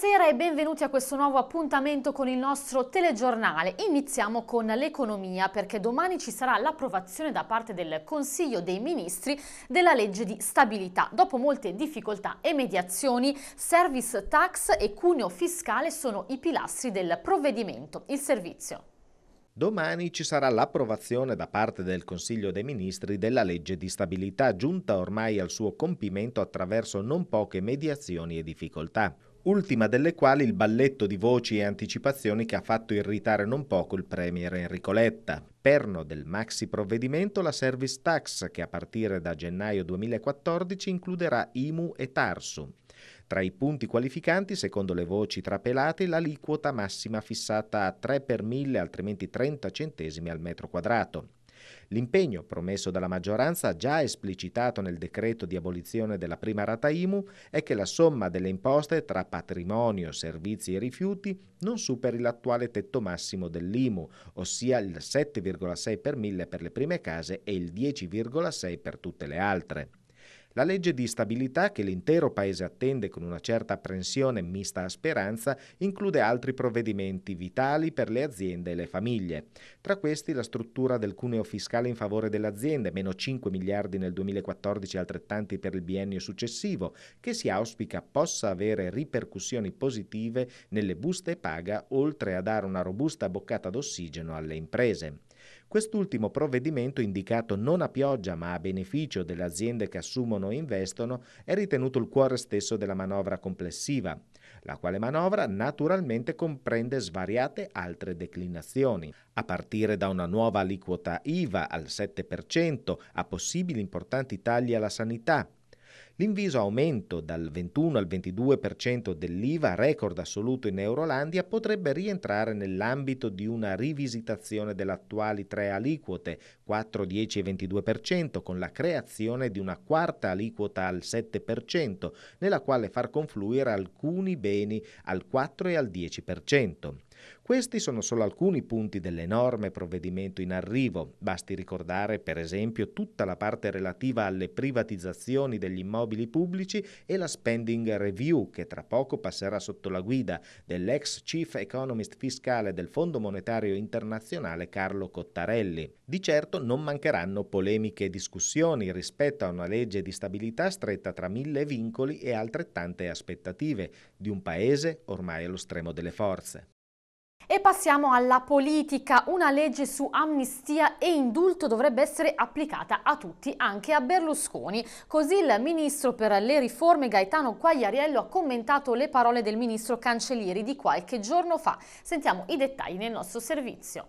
Buonasera e benvenuti a questo nuovo appuntamento con il nostro telegiornale. Iniziamo con l'economia perché domani ci sarà l'approvazione da parte del Consiglio dei Ministri della legge di stabilità. Dopo molte difficoltà e mediazioni, service tax e cuneo fiscale sono i pilastri del provvedimento. Il servizio. Domani ci sarà l'approvazione da parte del Consiglio dei Ministri della legge di stabilità giunta ormai al suo compimento attraverso non poche mediazioni e difficoltà ultima delle quali il balletto di voci e anticipazioni che ha fatto irritare non poco il premier Enrico Letta. Perno del maxi provvedimento la service tax che a partire da gennaio 2014 includerà IMU e Tarsu. Tra i punti qualificanti, secondo le voci trapelate, l'aliquota massima fissata a 3 per 1000, altrimenti 30 centesimi al metro quadrato. L'impegno promesso dalla maggioranza, già esplicitato nel decreto di abolizione della prima rata IMU, è che la somma delle imposte tra patrimonio, servizi e rifiuti non superi l'attuale tetto massimo dell'IMU, ossia il 7,6 per mille per le prime case e il 10,6 per tutte le altre. La legge di stabilità che l'intero Paese attende con una certa apprensione mista a speranza include altri provvedimenti vitali per le aziende e le famiglie. Tra questi la struttura del cuneo fiscale in favore delle aziende, meno 5 miliardi nel 2014 e altrettanti per il biennio successivo, che si auspica possa avere ripercussioni positive nelle buste paga oltre a dare una robusta boccata d'ossigeno alle imprese. Quest'ultimo provvedimento, indicato non a pioggia ma a beneficio delle aziende che assumono e investono, è ritenuto il cuore stesso della manovra complessiva, la quale manovra naturalmente comprende svariate altre declinazioni, a partire da una nuova aliquota IVA al 7%, a possibili importanti tagli alla sanità, L'inviso aumento dal 21 al 22% dell'IVA, record assoluto in Eurolandia, potrebbe rientrare nell'ambito di una rivisitazione delle attuali tre aliquote, 4, 10 e 22%, con la creazione di una quarta aliquota al 7%, nella quale far confluire alcuni beni al 4 e al 10%. Questi sono solo alcuni punti dell'enorme provvedimento in arrivo. Basti ricordare, per esempio, tutta la parte relativa alle privatizzazioni degli immobili pubblici e la spending review che tra poco passerà sotto la guida dell'ex chief economist fiscale del Fondo Monetario Internazionale Carlo Cottarelli. Di certo non mancheranno polemiche e discussioni rispetto a una legge di stabilità stretta tra mille vincoli e altrettante aspettative di un paese ormai allo stremo delle forze. E passiamo alla politica. Una legge su amnistia e indulto dovrebbe essere applicata a tutti, anche a Berlusconi. Così il ministro per le riforme Gaetano Quagliariello ha commentato le parole del ministro Cancellieri di qualche giorno fa. Sentiamo i dettagli nel nostro servizio.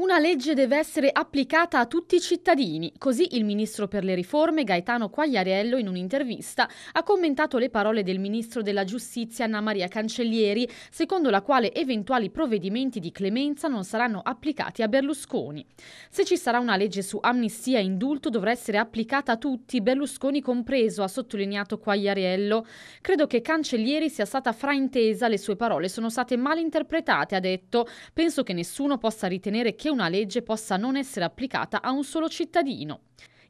Una legge deve essere applicata a tutti i cittadini, così il ministro per le riforme Gaetano Quagliarello in un'intervista ha commentato le parole del ministro della giustizia Anna Maria Cancellieri, secondo la quale eventuali provvedimenti di clemenza non saranno applicati a Berlusconi. Se ci sarà una legge su amnistia e indulto dovrà essere applicata a tutti, Berlusconi compreso, ha sottolineato Quagliarello. Credo che Cancellieri sia stata fraintesa, le sue parole sono state mal interpretate, ha detto. Penso che nessuno possa ritenere che che una legge possa non essere applicata a un solo cittadino.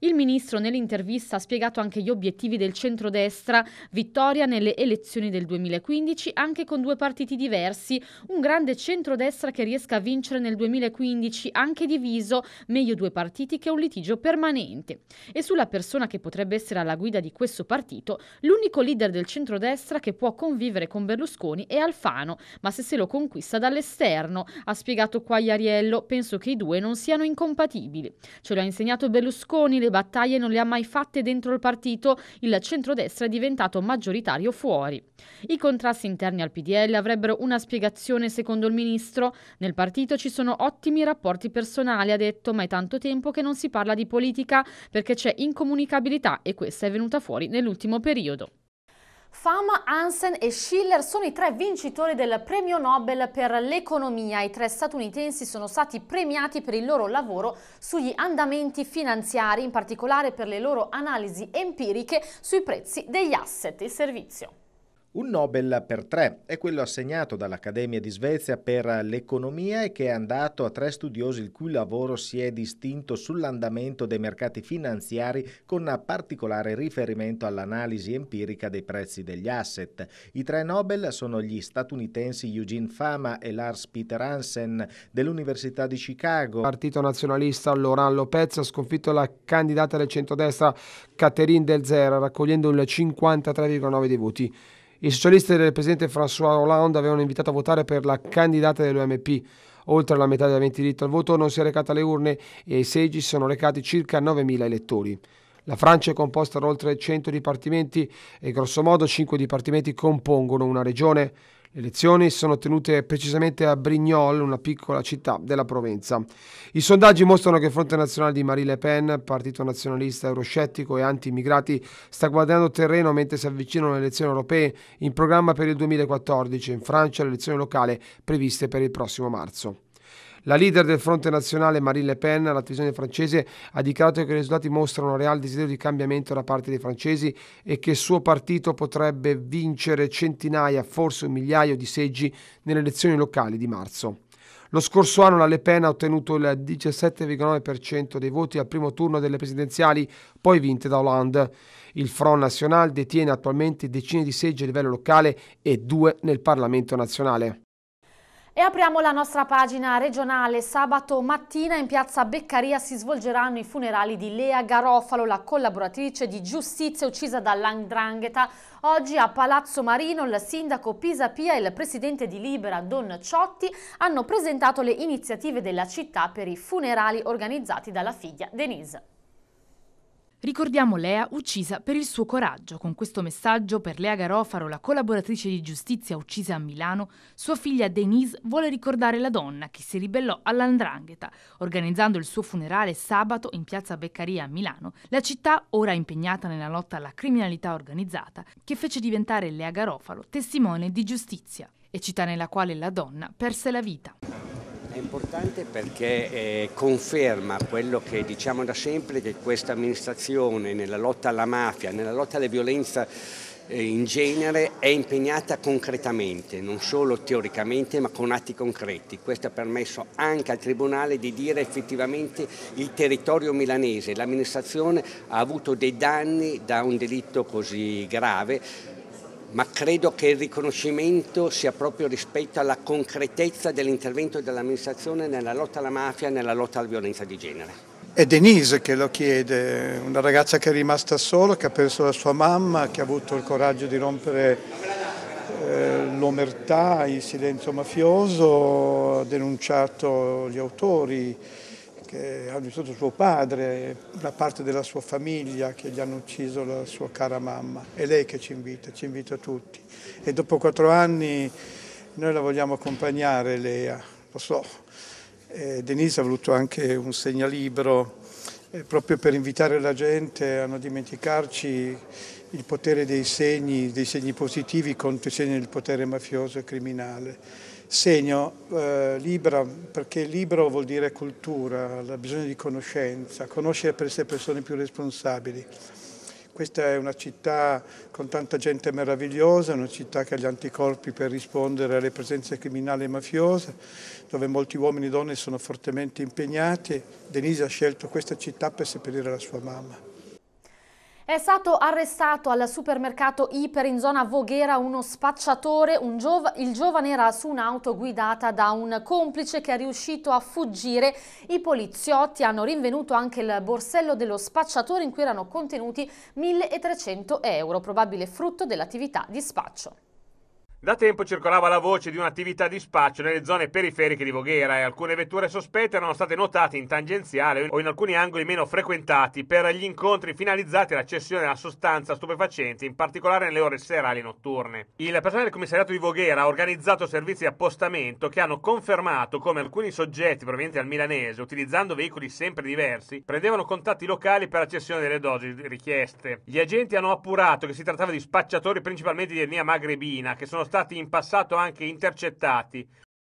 Il ministro nell'intervista ha spiegato anche gli obiettivi del centrodestra, vittoria nelle elezioni del 2015 anche con due partiti diversi, un grande centrodestra che riesca a vincere nel 2015 anche diviso, meglio due partiti che un litigio permanente. E sulla persona che potrebbe essere alla guida di questo partito, l'unico leader del centrodestra che può convivere con Berlusconi è Alfano, ma se se lo conquista dall'esterno, ha spiegato qua Iariello, penso che i due non siano incompatibili. Ce lo ha insegnato Berlusconi, le le battaglie non le ha mai fatte dentro il partito, il centrodestra è diventato maggioritario fuori. I contrasti interni al PDL avrebbero una spiegazione secondo il ministro. Nel partito ci sono ottimi rapporti personali, ha detto, ma è tanto tempo che non si parla di politica perché c'è incomunicabilità e questa è venuta fuori nell'ultimo periodo. Fama, Hansen e Schiller sono i tre vincitori del premio Nobel per l'economia. I tre statunitensi sono stati premiati per il loro lavoro sugli andamenti finanziari, in particolare per le loro analisi empiriche sui prezzi degli asset e servizio. Un Nobel per tre è quello assegnato dall'Accademia di Svezia per l'economia e che è andato a tre studiosi il cui lavoro si è distinto sull'andamento dei mercati finanziari con particolare riferimento all'analisi empirica dei prezzi degli asset. I tre Nobel sono gli statunitensi Eugene Fama e Lars Peter Hansen dell'Università di Chicago. Il partito nazionalista Laurent Lopez ha sconfitto la candidata del centrodestra Catherine Delzera raccogliendo il 53,9 dei voti. I socialisti del presidente François Hollande avevano invitato a votare per la candidata dell'UMP. Oltre alla metà degli aventi diritto al voto non si è recata alle urne e ai seggi si sono recati circa 9.000 elettori. La Francia è composta da oltre 100 dipartimenti e grossomodo 5 dipartimenti compongono una regione. Le elezioni sono tenute precisamente a Brignoles, una piccola città della Provenza. I sondaggi mostrano che il fronte nazionale di Marie Le Pen, partito nazionalista euroscettico e anti-immigrati, sta guadagnando terreno mentre si avvicinano le elezioni europee in programma per il 2014 in Francia le elezioni locali previste per il prossimo marzo. La leader del fronte nazionale Marine Le Pen, alla televisione francese, ha dichiarato che i risultati mostrano un reale desiderio di cambiamento da parte dei francesi e che il suo partito potrebbe vincere centinaia, forse un migliaio di seggi nelle elezioni locali di marzo. Lo scorso anno la Le Pen ha ottenuto il 17,9% dei voti al primo turno delle presidenziali, poi vinte da Hollande. Il Front National detiene attualmente decine di seggi a livello locale e due nel Parlamento nazionale. E apriamo la nostra pagina regionale. Sabato mattina in piazza Beccaria si svolgeranno i funerali di Lea Garofalo, la collaboratrice di giustizia uccisa dall'Andrangheta. Oggi a Palazzo Marino il sindaco Pisapia e il presidente di Libera Don Ciotti hanno presentato le iniziative della città per i funerali organizzati dalla figlia Denise. Ricordiamo Lea uccisa per il suo coraggio. Con questo messaggio per Lea Garofaro, la collaboratrice di giustizia uccisa a Milano, sua figlia Denise vuole ricordare la donna che si ribellò all'andrangheta, organizzando il suo funerale sabato in piazza Beccaria a Milano, la città ora impegnata nella lotta alla criminalità organizzata, che fece diventare Lea Garofalo testimone di giustizia, e città nella quale la donna perse la vita. È importante perché eh, conferma quello che diciamo da sempre che questa amministrazione nella lotta alla mafia, nella lotta alle violenze eh, in genere è impegnata concretamente, non solo teoricamente ma con atti concreti. Questo ha permesso anche al Tribunale di dire effettivamente il territorio milanese, l'amministrazione ha avuto dei danni da un delitto così grave ma credo che il riconoscimento sia proprio rispetto alla concretezza dell'intervento dell'amministrazione nella lotta alla mafia e nella lotta alla violenza di genere. È Denise che lo chiede, una ragazza che è rimasta sola, che ha perso la sua mamma, che ha avuto il coraggio di rompere eh, l'omertà, il silenzio mafioso, ha denunciato gli autori che ha vissuto suo padre, una parte della sua famiglia che gli hanno ucciso la sua cara mamma. È lei che ci invita, ci invita tutti. E dopo quattro anni noi la vogliamo accompagnare, Lea, lo so. Eh, Denise ha voluto anche un segnalibro eh, proprio per invitare la gente a non dimenticarci il potere dei segni, dei segni positivi contro i segni del potere mafioso e criminale segno eh, libra, perché libro vuol dire cultura, ha bisogno di conoscenza, conoscere per sé persone più responsabili. Questa è una città con tanta gente meravigliosa, una città che ha gli anticorpi per rispondere alle presenze criminali e mafiose, dove molti uomini e donne sono fortemente impegnati. Denise ha scelto questa città per seppellire la sua mamma. È stato arrestato al supermercato Iper in zona Voghera uno spacciatore, un giov il giovane era su un'auto guidata da un complice che è riuscito a fuggire. I poliziotti hanno rinvenuto anche il borsello dello spacciatore in cui erano contenuti 1300 euro, probabile frutto dell'attività di spaccio. Da tempo circolava la voce di un'attività di spaccio nelle zone periferiche di Voghera e alcune vetture sospette erano state notate in tangenziale o in alcuni angoli meno frequentati per gli incontri finalizzati alla cessione della sostanza stupefacente, in particolare nelle ore serali e notturne. Il personale del commissariato di Voghera ha organizzato servizi di appostamento che hanno confermato come alcuni soggetti provenienti dal milanese, utilizzando veicoli sempre diversi, prendevano contatti locali per la cessione delle dosi richieste. Gli agenti hanno appurato che si trattava di spacciatori principalmente di etnia magrebina che sono stati in passato anche intercettati